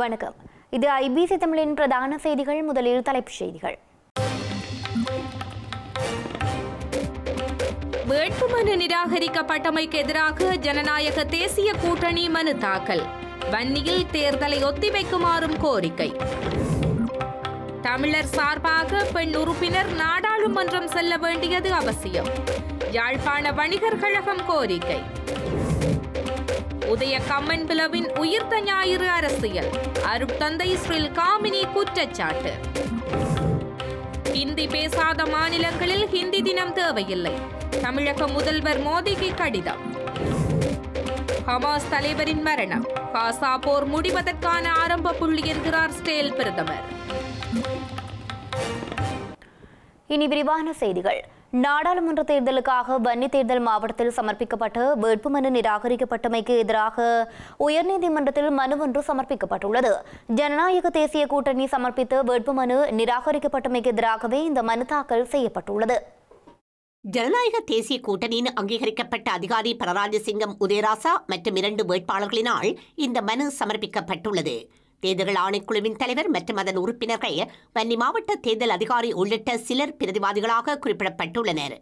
வணக்கம் இது ஐபிசி தமிழின் பிரதான செய்திகள் முதலில் தலைப்புச் செய்திகள் வேட்புமனு நிராகரிக்கப்பட்டமைக்கு எதிராக ஜனநாயக தேசிய கூட்டணி மனு தாக்கல் வன்னியில் தேர்தலை ஒத்திவைக்குமாறும் கோரிக்கை தமிழர் சார்பாக பெண் உறுப்பினர் நாடாளுமன்றம் செல்ல வேண்டியது அவசியம் யாழ்ப்பாண வணிகர் கழகம் கோரிக்கை உதய கம்மன் பிளவின் உயிர்த்த ஞாயிறு அரசியல் அருட்தந்தை ஸ்ரீல் காமினி குற்றச்சாட்டு ஹிந்தி பேசாத மாநிலங்களில் ஹிந்தி தினம் தேவையில்லை தமிழக முதல்வர் மோடிக்கு கடிதம் ஹமாஸ் தலைவரின் மரணம் காசா போர் முடிவதற்கான ஆரம்ப புள்ளி என்கிறார் ஸ்டேல் பிரதமர் இனி விரிவான செய்திகள் நாடாளுமன்ற தேர்தலுக்காக வன்னி தேர்தல் மாவட்டத்தில் சமர்ப்பிக்கப்பட்ட வேட்புமனு நிராகரிக்கப்பட்டமைக்கு எதிராக உயர்நீதிமன்றத்தில் மனு ஒன்று சமர்ப்பிக்கப்பட்டுள்ளது ஜனநாயக தேசிய கூட்டணி சமர்ப்பித்த வேட்புமனு நிராகரிக்கப்பட்டமைக்கு எதிராகவே இந்த மனு தாக்கல் செய்யப்பட்டுள்ளது ஜனநாயக தேசிய கூட்டணியின் அங்கீகரிக்கப்பட்ட அதிகாரி பரராஜசிங்கம் உதயராசா மற்றும் இரண்டு வேட்பாளர்களினால் இந்த மனு சமர்ப்பிக்கப்பட்டுள்ளது தேர்தல் ஆணைக்குழுவின் தலைவர் மற்றும் அதன் உறுப்பினர்கள் வன்னி மாவட்ட தேர்தல் அதிகாரி உள்ளிட்ட சிலர் பிரதிவாதிகளாக குறிப்பிடப்பட்டுள்ளனர்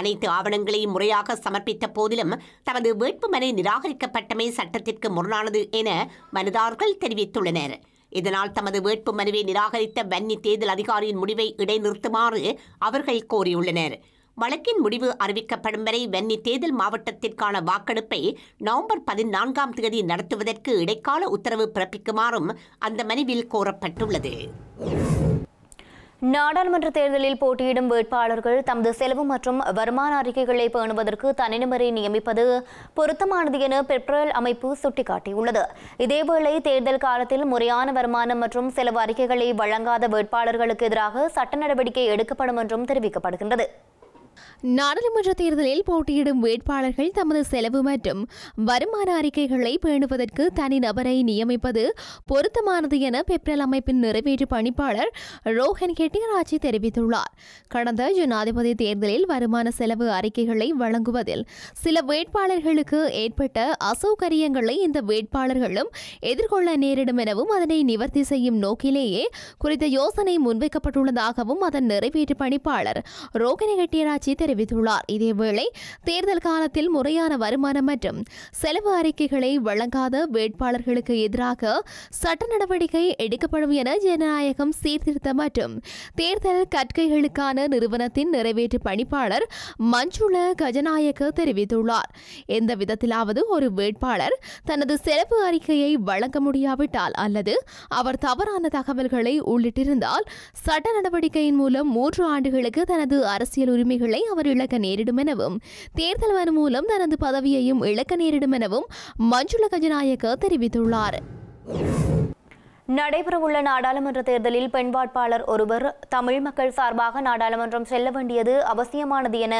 அனைத்து ஆவணங்களையும் முறையாக சமர்ப்பித்த போதிலும் தமது வேட்புமனு நிராகரிக்கப்பட்டமை சட்டத்திற்கு முரணானது என மனுதார்கள் தெரிவித்துள்ளனர் இதனால் தமது வேட்பு மனுவை நிராகரித்த வன்னி தேர்தல் அதிகாரியின் முடிவை இடைநிறுத்துமாறு அவர்கள் கோரியுள்ளனர் வழக்கின் முடிவு அறிவிக்கப்படும் வரை வென்னி தேர்தல் மாவட்டத்திற்கான வாக்கெடுப்பை நவம்பர் பதினான்காம் தேதி நடத்துவதற்கு இடைக்கால உத்தரவு பிறப்பிக்குமாறும் அந்த மனுவில் கோரப்பட்டுள்ளது நாடாளுமன்ற தேர்தலில் போட்டியிடும் வேட்பாளர்கள் தமது செலவு மற்றும் வருமான அறிக்கைகளை பேணுவதற்கு தனிநபரை நியமிப்பது பொருத்தமானது என பெட்ரோல் அமைப்பு சுட்டிக்காட்டியுள்ளது இதேவேளை தேர்தல் காலத்தில் முறையான வருமானம் மற்றும் செலவு அறிக்கைகளை வழங்காத வேட்பாளர்களுக்கு எதிராக சட்ட நடவடிக்கை எடுக்கப்படும் என்றும் தெரிவிக்கப்படுகின்றது நாடாளுமன்ற தேர்தலில் போட்டியிடும் வேட்பாளர்கள் தமது செலவு மற்றும் வருமான அறிக்கைகளை பேணுவதற்கு தனிநபரை நியமிப்பது பொருத்தமானது என பெப்ரல் அமைப்பின் நிறைவேற்று பணிப்பாளர் ரோஹன் கெட்டியராஜி தெரிவித்துள்ளார் கடந்த ஜனாதிபதி தேர்தலில் வருமான செலவு அறிக்கைகளை வழங்குவதில் சில வேட்பாளர்களுக்கு ஏற்பட்ட அசௌகரியங்களை இந்த வேட்பாளர்களும் எதிர்கொள்ள நேரிடும் எனவும் அதனை நிவர்த்தி செய்யும் நோக்கிலேயே குறித்த யோசனை முன்வைக்கப்பட்டுள்ளதாகவும் அதன் நிறைவேற்று பணிப்பாளர் ரோஹன் கெட்டியராஜ் கட்சி தெரிவித்துள்ளார் இதேவேளை தேர்தல் காலத்தில் முறையான வருமானம் மற்றும் செலவு அறிக்கைகளை வழங்காத வேட்பாளர்களுக்கு எதிராக சட்ட நடவடிக்கை எடுக்கப்படும் என ஜனநாயகம் சீர்திருத்த மற்றும் தேர்தல் கற்கைகளுக்கான நிறுவனத்தின் நிறைவேற்று பணிப்பாளர் மஞ்சுள கஜநாயக்க தெரிவித்துள்ளார் எந்த விதத்திலாவது ஒரு வேட்பாளர் தனது செலவு அறிக்கையை வழங்க முடியாவிட்டால் அல்லது அவர் தவறான தகவல்களை உள்ளிட்டிருந்தால் சட்ட நடவடிக்கையின் மூலம் மூன்று ஆண்டுகளுக்கு தனது அரசியல் உரிமைகளை வாக்குகளை அவர் இழக்க நேரிடும் எனவும் தேர்தல் வரும் மூலம் தனது பதவியையும் இழக்க நேரிடும் எனவும் மஞ்சுள கஜநாயக்க தெரிவித்துள்ளார் நடைபெறவுள்ள நாடாளுமன்ற தேர்தலில் பெண் வாட்பாளர் ஒருவர் தமிழ் மக்கள் சார்பாக நாடாளுமன்றம் செல்ல வேண்டியது அவசியமானது என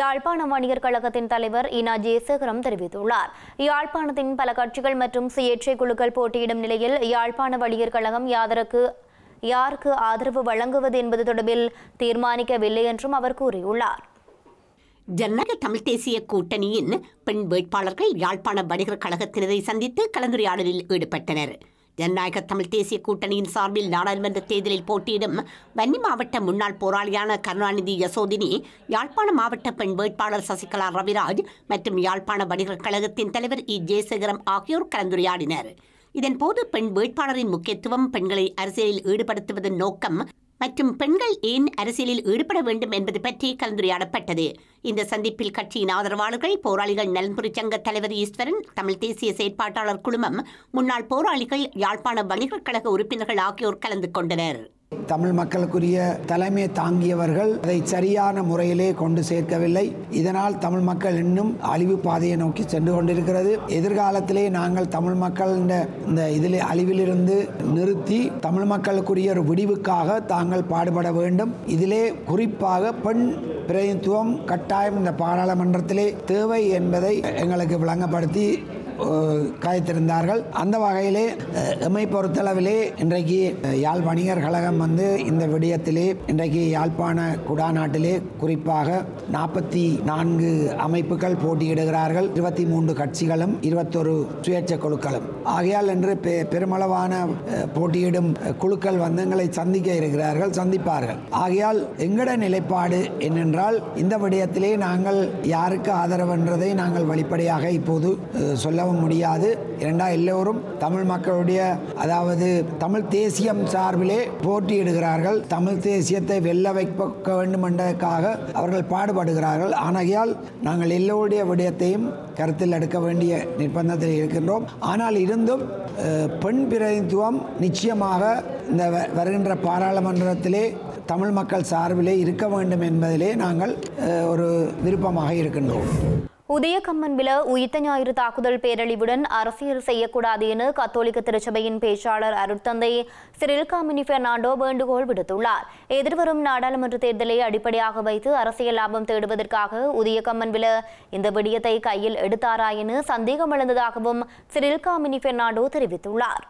யாழ்ப்பாண வணிகர் கழகத்தின் தலைவர் இனா ஜெயசேகரம் தெரிவித்துள்ளார் யாழ்ப்பாணத்தின் பல கட்சிகள் மற்றும் சுயேட்சை குழுக்கள் போட்டியிடும் நிலையில் யாழ்ப்பாண வணிகர் கழகம் யாதருக்கு யாருக்கு ஆதரவு வழங்குவது என்பது தொடர்பில் தீர்மானிக்கவில்லை என்றும் அவர் கூறியுள்ளார் ஜனநாயக தமிழ் தேசிய கூட்டணியின் பெண் வேட்பாளர்கள் யாழ்ப்பாண வணிகர் கழகத்தினரை சந்தித்து கலந்துரையாடலில் ஈடுபட்டனர் ஜனநாயக தமிழ் தேசிய கூட்டணியின் சார்பில் நாடாளுமன்ற தேர்தலில் போட்டியிடும் வன்னி மாவட்ட முன்னாள் போராளியான கருணாநிதி யசோதினி யாழ்ப்பாண மாவட்ட பெண் வேட்பாளர் சசிகலா ரவிராஜ் மற்றும் யாழ்ப்பாண வணிகர் கழகத்தின் தலைவர் இ ஜெயசேகரம் ஆகியோர் கலந்துரையாடினர் இதன்போது பெண் வேட்பாளரின் முக்கியத்துவம் பெண்களை அரசியலில் ஈடுபடுத்துவதன் நோக்கம் மற்றும் பெண்கள் ஏன் அரசியலில் ஈடுபட வேண்டும் என்பது பற்றி கலந்துரையாடப்பட்டது இந்த சந்திப்பில் கட்சியின் ஆதரவாளர்கள் போராளிகள் நலன்புரி சங்க தலைவர் ஈஸ்வரன் தமிழ் தேசிய செயற்பாட்டாளர் குழுமம் முன்னாள் போராளிகள் யாழ்ப்பாண வணிகர் கழக உறுப்பினர்கள் ஆகியோர் கலந்து கொண்டனர் தமிழ் மக்களுக்குரிய தலைமை தாங்கியவர்கள் அதை சரியான முறையிலே கொண்டு சேர்க்கவில்லை இதனால் தமிழ் மக்கள் இன்னும் அழிவு பாதையை நோக்கி சென்று கொண்டிருக்கிறது எதிர்காலத்திலே நாங்கள் தமிழ் மக்கள் இந்த இதில் அழிவிலிருந்து நிறுத்தி தமிழ் மக்களுக்குரிய ஒரு விடிவுக்காக தாங்கள் பாடுபட வேண்டும் இதிலே குறிப்பாக பெண் பிரதிநிதித்துவம் கட்டாயம் இந்த பாராளுமன்றத்திலே தேவை என்பதை எங்களுக்கு விளங்கப்படுத்தி காய்த்திருந்தார்கள் அந்த வகையிலே எம்மை பொறுத்தளவிலே இன்றைக்கு யாழ் வணிகர் கழகம் வந்து இந்த விடயத்திலே இன்றைக்கு யாழ்ப்பாண குடாநாட்டிலே குறிப்பாக நாற்பத்தி நான்கு அமைப்புகள் போட்டியிடுகிறார்கள் இருபத்தி மூன்று கட்சிகளும் இருபத்தொரு சுயேட்சை குழுக்களும் ஆகையால் என்று பெருமளவான போட்டியிடும் குழுக்கள் வந்து எங்களை சந்திக்க இருக்கிறார்கள் சந்திப்பார்கள் ஆகையால் எங்கட நிலைப்பாடு என்னென்றால் இந்த விடயத்திலே நாங்கள் யாருக்கு ஆதரவு நாங்கள் வெளிப்படையாக இப்போது சொல்ல எளிதாகவும் முடியாது இரண்டா எல்லோரும் தமிழ் மக்களுடைய அதாவது தமிழ் தேசியம் சார்பிலே போட்டியிடுகிறார்கள் தமிழ் தேசியத்தை வெல்ல வைக்க வேண்டும் என்றதற்காக அவர்கள் பாடுபடுகிறார்கள் ஆனகையால் நாங்கள் எல்லோருடைய விடயத்தையும் கருத்தில் எடுக்க வேண்டிய நிர்பந்தத்தில் இருக்கின்றோம் ஆனால் இருந்தும் பெண் பிரதிநிதித்துவம் நிச்சயமாக இந்த வருகின்ற பாராளுமன்றத்திலே தமிழ் மக்கள் சார்பிலே இருக்க வேண்டும் என்பதிலே நாங்கள் ஒரு விருப்பமாக இருக்கின்றோம் உதயகம்மன் வில உயிர்த்த ஞாயிறு தாக்குதல் பேரழிவுடன் அரசியல் செய்யக்கூடாது என கத்தோலிக்க திருச்சபையின் பேச்சாளர் அருட்தந்தை சிறில்காமினி பெர்னாண்டோ வேண்டுகோள் விடுத்துள்ளார் எதிர்வரும் நாடாளுமன்ற தேர்தலை அடிப்படையாக வைத்து அரசியல் லாபம் தேடுவதற்காக உதயகம்மன் வில இந்த விடயத்தை கையில் எடுத்தாரா என சந்தேகம் எழுந்ததாகவும் சிறில்காமினி பெர்னாண்டோ தெரிவித்துள்ளார்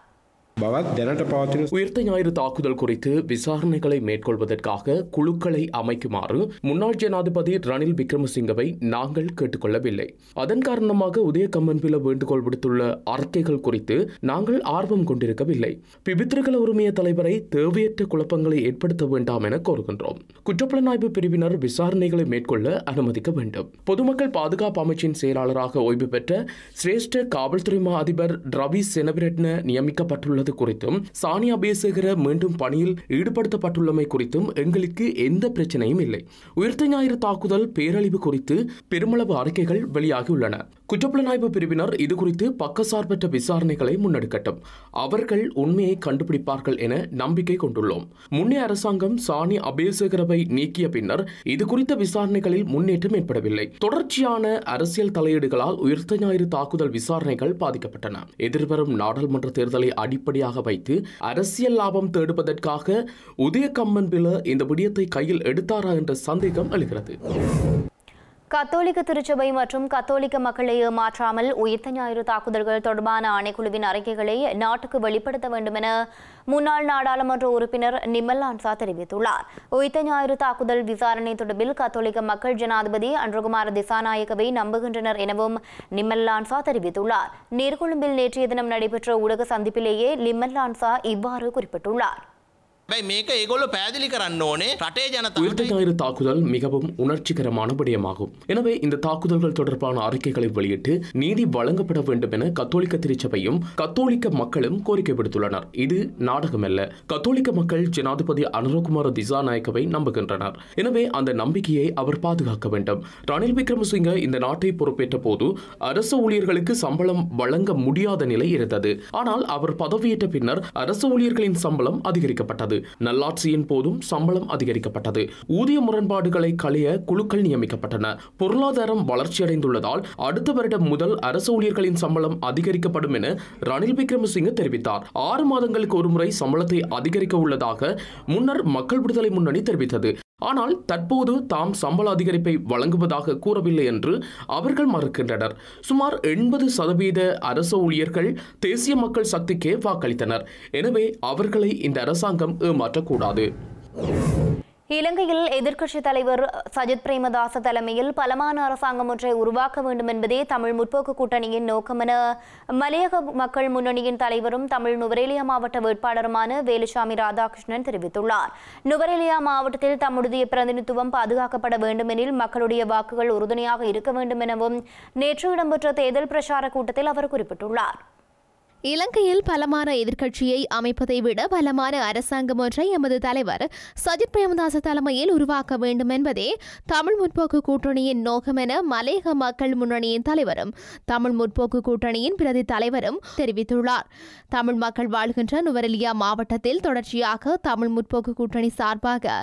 உயிர்த்த ஞாயிறு தாக்குதல் குறித்து விசாரணைகளை மேற்கொள்வதற்காக குழுக்களை அமைக்குமாறு முன்னாள் ஜனாதிபதி ரணில் விக்ரமசிங்கவை நாங்கள் கேட்டுக்கொள்ளவில்லை அதன் காரணமாக உதய கம்மன்பில வேண்டுகோள் விடுத்துள்ள அறிக்கைகள் குறித்து நாங்கள் ஆர்வம் கொண்டிருக்கவில்லை பிபித்திருக்கல உரிமைய தலைவரை தேவையற்ற குழப்பங்களை ஏற்படுத்த வேண்டாம் என கோருகின்றோம் குற்றப்புலனாய்வு பிரிவினர் விசாரணைகளை மேற்கொள்ள அனுமதிக்க வேண்டும் பொதுமக்கள் பாதுகாப்பு அமைச்சின் செயலாளராக ஓய்வு பெற்ற சிரேஷ்ட காவல்துறை மா அதிபர் ரவி செனவிரட்ன நியமிக்கப்பட்டுள்ளது செய்வது குறித்தும் சானியா பேசுகிற மீண்டும் பணியில் ஈடுபடுத்தப்பட்டுள்ளமை குறித்தும் எங்களுக்கு எந்த பிரச்சனையும் இல்லை உயிர்த்த ஞாயிறு தாக்குதல் பேரழிவு குறித்து பெருமளவு அறிக்கைகள் வெளியாகியுள்ளன குற்றப்புலனாய்வு பிரிவினர் இதுகுறித்து பக்கசார்பற்ற விசாரணைகளை முன்னெடுக்கட்டும் அவர்கள் உண்மையை கண்டுபிடிப்பார்கள் என நம்பிக்கை கொண்டுள்ளோம் முன்னே அரசாங்கம் சாணி அபேசகரவை நீக்கிய பின்னர் இதுகுறித்த விசாரணைகளில் முன்னேற்றம் ஏற்படவில்லை தொடர்ச்சியான அரசியல் தலையீடுகளால் உயிர்த்த ஞாயிறு தாக்குதல் விசாரணைகள் பாதிக்கப்பட்டன எதிர்வரும் நாடாளுமன்ற தேர்தலை அடிப்படை அடிப்படையாக வைத்து அரசியல் லாபம் தேடுவதற்காக உதய கம்மன் இந்த விடயத்தை கையில் எடுத்தாரா என்ற சந்தேகம் எழுகிறது கத்தோலிக்க திருச்சபை மற்றும் கத்தோலிக்க மக்களை ஏமாற்றாமல் உயிர்த்த ஞாயிறு தாக்குதல்கள் தொடர்பான ஆணைக்குழுவின் அறிக்கைகளை நாட்டுக்கு வெளிப்படுத்த வேண்டும் என முன்னாள் நாடாளுமன்ற உறுப்பினர் நிமல் ஆன்சா தெரிவித்துள்ளார் உயிர்த்த ஞாயிறு தாக்குதல் விசாரணை தொடர்பில் கத்தோலிக்க மக்கள் ஜனாதிபதி அன்றகுமார் திசாநாயகவை நம்புகின்றனர் எனவும் நிமல் லான்சா தெரிவித்துள்ளார் நீர்கொழும்பில் நேற்றைய தினம் நடைபெற்ற ஊடக சந்திப்பிலேயே நிமல் லான்சா இவ்வாறு குறிப்பிட்டுள்ளார் மேக்க ஏகோல பேதிலி கரன்னோனே ரட்டே ஜனதா உயிர்த்த ஞாயிறு தாக்குதல் மிகவும் உணர்ச்சிகரமான விடயமாகும் எனவே இந்த தாக்குதல்கள் தொடர்பான அறிக்கைகளை வெளியிட்டு நீதி வழங்கப்பட வேண்டும் என கத்தோலிக்க திருச்சபையும் கத்தோலிக்க மக்களும் கோரிக்கை விடுத்துள்ளனர் இது நாடகமல்ல கத்தோலிக்க மக்கள் ஜனாதிபதி அனுரகுமார நாயக்கவை நம்புகின்றனர் எனவே அந்த நம்பிக்கையை அவர் பாதுகாக்க வேண்டும் ரணில் விக்ரமசிங்க இந்த நாட்டை பொறுப்பேற்ற போது அரசு ஊழியர்களுக்கு சம்பளம் வழங்க முடியாத நிலை இருந்தது ஆனால் அவர் பதவியேற்ற பின்னர் அரசு ஊழியர்களின் சம்பளம் அதிகரிக்கப்பட்டது தொடங்கியது நல்லாட்சியின் போதும் சம்பளம் அதிகரிக்கப்பட்டது ஊதிய முரண்பாடுகளை களைய குழுக்கள் நியமிக்கப்பட்டன பொருளாதாரம் வளர்ச்சியடைந்துள்ளதால் அடுத்த வருடம் முதல் அரசு ஊழியர்களின் சம்பளம் அதிகரிக்கப்படும் என ரணில் விக்ரமசிங்க தெரிவித்தார் ஆறு மாதங்களுக்கு ஒருமுறை சம்பளத்தை அதிகரிக்க உள்ளதாக முன்னர் மக்கள் விடுதலை முன்னணி தெரிவித்தது ஆனால் தற்போது தாம் சம்பள அதிகரிப்பை வழங்குவதாக கூறவில்லை என்று அவர்கள் மறுக்கின்றனர் சுமார் எண்பது சதவீத அரச ஊழியர்கள் தேசிய மக்கள் சக்திக்கே வாக்களித்தனர் எனவே அவர்களை இந்த அரசாங்கம் ஏமாற்றக்கூடாது இலங்கையில் எதிர்க்கட்சித் தலைவர் சஜித் பிரேமதாச தலைமையில் பலமான அரசாங்கம் ஒன்றை உருவாக்க வேண்டும் என்பதே தமிழ் முற்போக்கு கூட்டணியின் நோக்கம் என மலையக மக்கள் முன்னணியின் தலைவரும் தமிழ் நுவரேலியா மாவட்ட வேட்பாளருமான வேலுசாமி ராதாகிருஷ்ணன் தெரிவித்துள்ளார் நுவரேலியா மாவட்டத்தில் தம்முடைய பிரதிநிதித்துவம் பாதுகாக்கப்பட வேண்டும் எனில் மக்களுடைய வாக்குகள் உறுதுணையாக இருக்க வேண்டும் எனவும் நேற்று இடம்பெற்ற தேர்தல் பிரச்சார கூட்டத்தில் அவர் குறிப்பிட்டுள்ளார் இலங்கையில் பலமான எதிர்க்கட்சியை அமைப்பதை விட பலமான அரசாங்கம் ஒன்றை எமது தலைவர் சஜித் பிரேமதாச தலைமையில் உருவாக்க வேண்டும் என்பதே தமிழ் முற்போக்கு கூட்டணியின் நோக்கம் என மலேக மக்கள் முன்னணியின் தலைவரும் தமிழ் முற்போக்கு கூட்டணியின் பிரதி தலைவரும் தெரிவித்துள்ளார் தமிழ் மக்கள் வாழ்கின்ற நுவரெலியா மாவட்டத்தில் தொடர்ச்சியாக தமிழ் முற்போக்கு கூட்டணி சார்பாக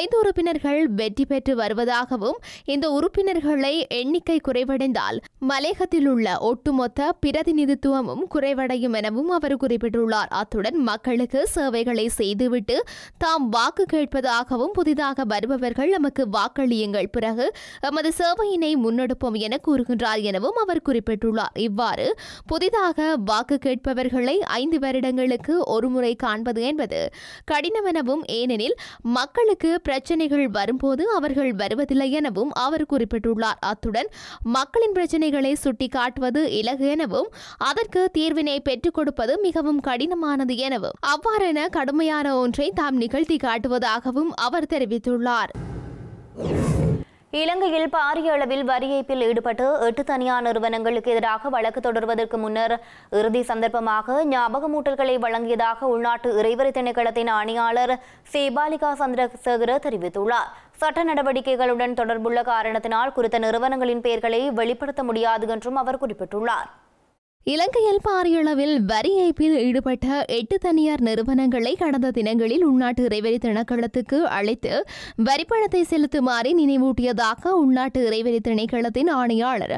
ஐந்து உறுப்பினர்கள் வெற்றி பெற்று வருவதாகவும் இந்த உறுப்பினர்களை எண்ணிக்கை குறைவடைந்தால் மலையகத்தில் உள்ள ஒட்டுமொத்த பிரதிநிதித்துவமும் குறைவடை முடியும் எனவும் அவர் குறிப்பிட்டுள்ளார் அத்துடன் மக்களுக்கு சேவைகளை செய்துவிட்டு தாம் வாக்கு கேட்பதாகவும் புதிதாக வருபவர்கள் நமக்கு வாக்களியுங்கள் பிறகு எமது சேவையினை முன்னெடுப்போம் என கூறுகின்றார் எனவும் அவர் குறிப்பிட்டுள்ளார் இவ்வாறு புதிதாக வாக்கு கேட்பவர்களை ஐந்து வருடங்களுக்கு ஒருமுறை காண்பது என்பது கடினமெனவும் ஏனெனில் மக்களுக்கு பிரச்சனைகள் வரும்போது அவர்கள் வருவதில்லை எனவும் அவர் குறிப்பிட்டுள்ளார் அத்துடன் மக்களின் பிரச்சனைகளை சுட்டிக்காட்டுவது இலகு எனவும் அதற்கு தீர்வினை பெற்றுக் கொடுப்பது மிகவும் கடினமானது எனவும் அவ்வாறென கடுமையான ஒன்றை தாம் நிகழ்த்தி காட்டுவதாகவும் அவர் தெரிவித்துள்ளார் இலங்கையில் பாரிய அளவில் வரி ஏய்ப்பில் ஈடுபட்டு எட்டு தனியார் நிறுவனங்களுக்கு எதிராக வழக்கு தொடர்வதற்கு முன்னர் இறுதி சந்தர்ப்பமாக ஞாபகமூட்டல்களை வழங்கியதாக உள்நாட்டு இறைவரி திணைக்களத்தின் ஆணையாளர் சேபாலிகா சந்திரசேகர தெரிவித்துள்ளார் சட்ட நடவடிக்கைகளுடன் தொடர்புள்ள காரணத்தினால் குறித்த நிறுவனங்களின் பெயர்களை வெளிப்படுத்த முடியாது என்றும் அவர் குறிப்பிட்டுள்ளார் இலங்கையில் பாரியளவில் வரி ஏய்ப்பில் ஈடுபட்ட எட்டு தனியார் நிறுவனங்களை கடந்த தினங்களில் உள்நாட்டு இறைவெளி திணைக்களத்துக்கு அழைத்து வரிப்பணத்தை செலுத்துமாறு நினைவூட்டியதாக உள்நாட்டு இறைவெளி திணைக்களத்தின் ஆணையாளர்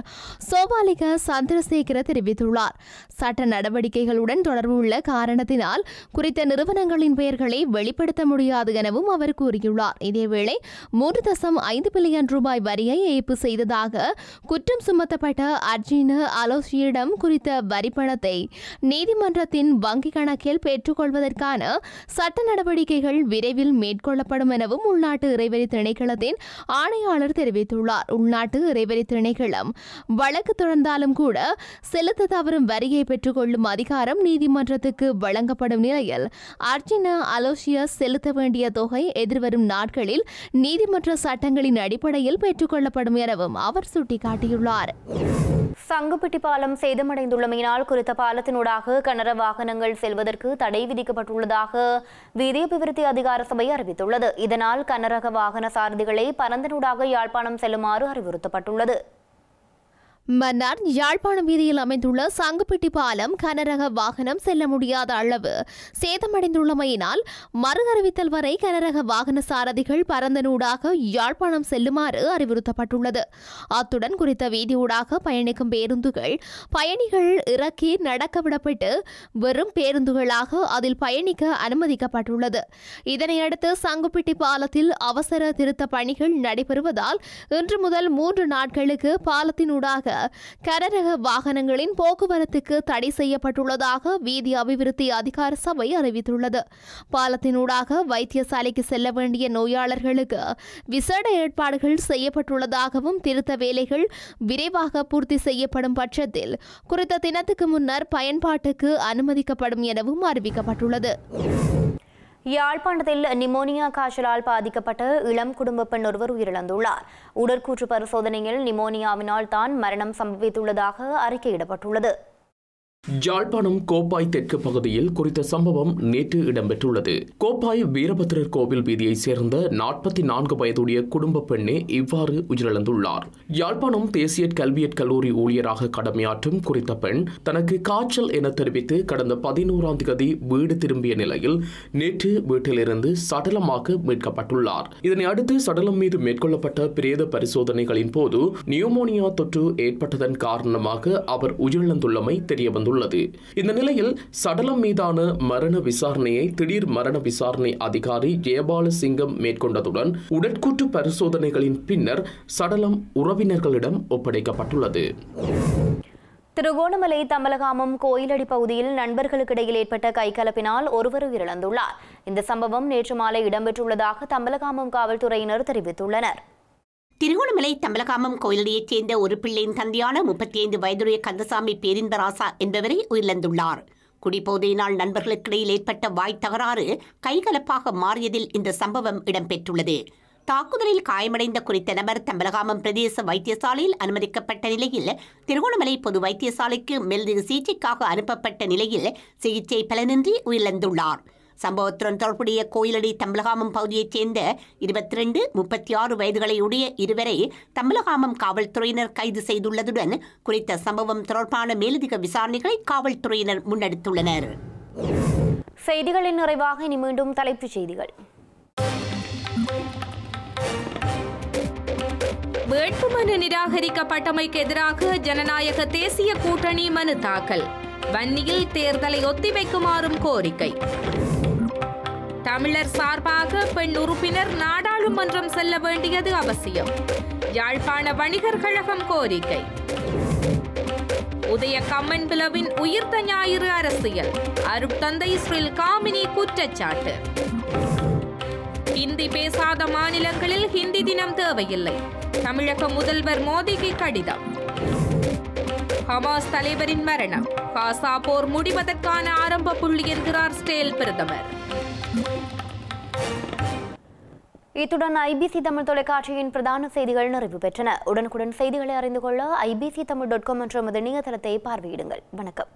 சோபாலிக சந்திரசேகர தெரிவித்துள்ளார் சட்ட நடவடிக்கைகளுடன் தொடர்பு உள்ள காரணத்தினால் குறித்த நிறுவனங்களின் பெயர்களை வெளிப்படுத்த முடியாது எனவும் அவர் கூறியுள்ளார் இதேவேளை மூன்று தசம் ஐந்து பில்லியன் ரூபாய் வரியை ஏய்ப்பு செய்ததாக குற்றம் சுமத்தப்பட்ட அர்ஜீன அலோசியிடம் குறித்த வரிப்பணத்தை நீதிமன்றத்தின் வங்கிக் கணக்கில் பெற்றுக்கொள்வதற்கான சட்ட நடவடிக்கைகள் விரைவில் மேற்கொள்ளப்படும் எனவும் உள்நாட்டு இறைவரி திணைக்களத்தின் ஆணையாளர் தெரிவித்துள்ளார் உள்நாட்டு இறைவரி திணைக்களம் வழக்கு தொடர்ந்தாலும் கூட செலுத்த தவறும் வரியை பெற்றுக்கொள்ளும் அதிகாரம் நீதிமன்றத்துக்கு வழங்கப்படும் நிலையில் அர்ஜின அலோசியஸ் செலுத்த வேண்டிய தொகை எதிர்வரும் நாட்களில் நீதிமன்ற சட்டங்களின் அடிப்படையில் பெற்றுக்கொள்ளப்படும் எனவும் அவர் சுட்டிக்காட்டியுள்ளார் சங்குப்பட்டி பாலம் சேதமடைந்துள்ள உள்ளமையினால் குறித்த பாலத்தினூடாக கனர வாகனங்கள் செல்வதற்கு தடை விதிக்கப்பட்டுள்ளதாக வீதி அபிவிருத்தி அதிகார சபை அறிவித்துள்ளது இதனால் கனரக வாகன சாரதிகளை பரந்தனூடாக யாழ்ப்பாணம் செல்லுமாறு அறிவுறுத்தப்பட்டுள்ளது மன்னார் யாழ்ப்பாண வீதியில் அமைந்துள்ள சங்குப்பட்டி பாலம் கனரக வாகனம் செல்ல முடியாத அளவு சேதமடைந்துள்ளமையினால் மறு அறிவித்தல் வரை கனரக வாகன சாரதிகள் பரந்தனூடாக யாழ்ப்பாணம் செல்லுமாறு அறிவுறுத்தப்பட்டுள்ளது அத்துடன் குறித்த வீதியூடாக பயணிக்கும் பேருந்துகள் பயணிகள் இறக்கி நடக்க விடப்பட்டு வெறும் பேருந்துகளாக அதில் பயணிக்க அனுமதிக்கப்பட்டுள்ளது இதனையடுத்து சங்குப்பிட்டி பாலத்தில் அவசர திருத்த பணிகள் நடைபெறுவதால் இன்று முதல் மூன்று நாட்களுக்கு பாலத்தினூடாக கனரக வாகனங்களின் போக்குவரத்துக்கு தடை செய்யப்பட்டுள்ளதாக வீதி அபிவிருத்தி அதிகார சபை அறிவித்துள்ளது பாலத்தினூடாக வைத்தியசாலைக்கு செல்ல வேண்டிய நோயாளர்களுக்கு விசேட ஏற்பாடுகள் செய்யப்பட்டுள்ளதாகவும் திருத்த வேலைகள் விரைவாக பூர்த்தி செய்யப்படும் பட்சத்தில் குறித்த தினத்துக்கு முன்னர் பயன்பாட்டுக்கு அனுமதிக்கப்படும் எனவும் அறிவிக்கப்பட்டுள்ளது யாழ்ப்பாணத்தில் நிமோனியா காய்ச்சலால் பாதிக்கப்பட்ட இளம் குடும்ப பெண் ஒருவர் உயிரிழந்துள்ளார் உடற்கூற்று பரிசோதனையில் நிமோனியாவினால் தான் மரணம் சம்பவித்துள்ளதாக அறிக்கையிடப்பட்டுள்ளது யாழ்ப்பாணம் கோப்பாய் தெற்கு பகுதியில் குறித்த சம்பவம் நேற்று இடம்பெற்றுள்ளது கோப்பாய் வீரபத்திரர் கோவில் வீதியைச் சேர்ந்த நாற்பத்தி நான்கு வயதுடைய குடும்ப பெண்ணே இவ்வாறு உயிரிழந்துள்ளார் யாழ்ப்பாணம் தேசிய கல்வியற் கல்லூரி ஊழியராக கடமையாற்றும் குறித்த பெண் தனக்கு காய்ச்சல் என தெரிவித்து கடந்த பதினோராம் தேதி வீடு திரும்பிய நிலையில் நேற்று வீட்டிலிருந்து சடலமாக மீட்கப்பட்டுள்ளார் இதனை அடுத்து சடலம் மீது மேற்கொள்ளப்பட்ட பிரேத பரிசோதனைகளின் போது நியூமோனியா தொற்று ஏற்பட்டதன் காரணமாக அவர் உயிரிழந்துள்ளமை தெரியவந்துள்ளது கூறியுள்ளது இந்த நிலையில் சடலம் மீதான மரண விசாரணையை திடீர் மரண விசாரணை அதிகாரி ஜெயபாலசிங்கம் மேற்கொண்டதுடன் உடற்கூற்று பரிசோதனைகளின் பின்னர் சடலம் உறவினர்களிடம் ஒப்படைக்கப்பட்டுள்ளது திருகோணமலை தமலகாமம் கோயிலடி பகுதியில் நண்பர்களுக்கிடையில் ஏற்பட்ட கைகலப்பினால் ஒருவர் உயிரிழந்துள்ளார் இந்த சம்பவம் நேற்று மாலை இடம்பெற்றுள்ளதாக தமலகாமம் காவல்துறையினர் தெரிவித்துள்ளனர் திருகோணமலை தமிழகாமம் கோயிலையைச் சேர்ந்த ஒரு பிள்ளையின் தந்தையான முப்பத்தி ஐந்து வயதுடைய கந்தசாமி பேரிந்தராசா என்பவரை உயிரிழந்துள்ளார் குடிபோதையினால் நண்பர்களுக்கிடையில் ஏற்பட்ட வாய் தகராறு கைகலப்பாக மாறியதில் இந்த சம்பவம் இடம்பெற்றுள்ளது தாக்குதலில் காயமடைந்த குறித்த நபர் தம்பலகாமம் பிரதேச வைத்தியசாலையில் அனுமதிக்கப்பட்ட நிலையில் திருகோணமலை பொது வைத்தியசாலைக்கு மெல்து சிகிச்சைக்காக அனுப்பப்பட்ட நிலையில் சிகிச்சை பலனின்றி உயிரிழந்துள்ளார் சம்பவத்துடன் தொடர்புடைய கோயிலடி தமிழகாமம் பகுதியைச் சேர்ந்த இருபத்தி ரெண்டு முப்பத்தி ஆறு வயதுகளையுடைய இருவரை தமிழகாமம் காவல்துறையினர் கைது செய்துள்ளதுடன் குறித்த சம்பவம் தொடர்பான மேலதிக விசாரணைகளை காவல்துறையினர் முன்னெடுத்துள்ளனர் செய்திகளின் நிறைவாக இனி மீண்டும் தலைப்புச் செய்திகள் வேட்புமனு நிராகரிக்கப்பட்டமைக்கு எதிராக ஜனநாயக தேசிய கூட்டணி மனு தாக்கல் வன்னியில் தேர்தலை ஒத்திவைக்குமாறும் கோரிக்கை தமிழர் சார்பாக பெண் உறுப்பினர் நாடாளுமன்றம் செல்ல வேண்டியது அவசியம் யாழ்ப்பாண வணிகர் கழகம் கோரிக்கை உதய கம்மன் பிளவின் உயிர்த்த ஞாயிறு அரசியல் அருட்தந்தை ஸ்ரீல் காமினி குற்றச்சாட்டு ஹிந்தி பேசாத மாநிலங்களில் ஹிந்தி தினம் தேவையில்லை தமிழக முதல்வர் மோடிக்கு கடிதம் ஹமாஸ் தலைவரின் மரணம் காசா போர் முடிவதற்கான ஆரம்ப புள்ளி என்கிறார் ஸ்டேல் பிரதமர் இத்துடன் ஐபிசி தமிழ் தொலைக்காட்சியின் பிரதான செய்திகள் நிறைவு பெற்றன உடனுக்குடன் செய்திகளை அறிந்து கொள்ள ஐபிசி தமிழ் டாட் காம் என்ற முதல் இணையதளத்தை பார்வையிடுங்கள் வணக்கம்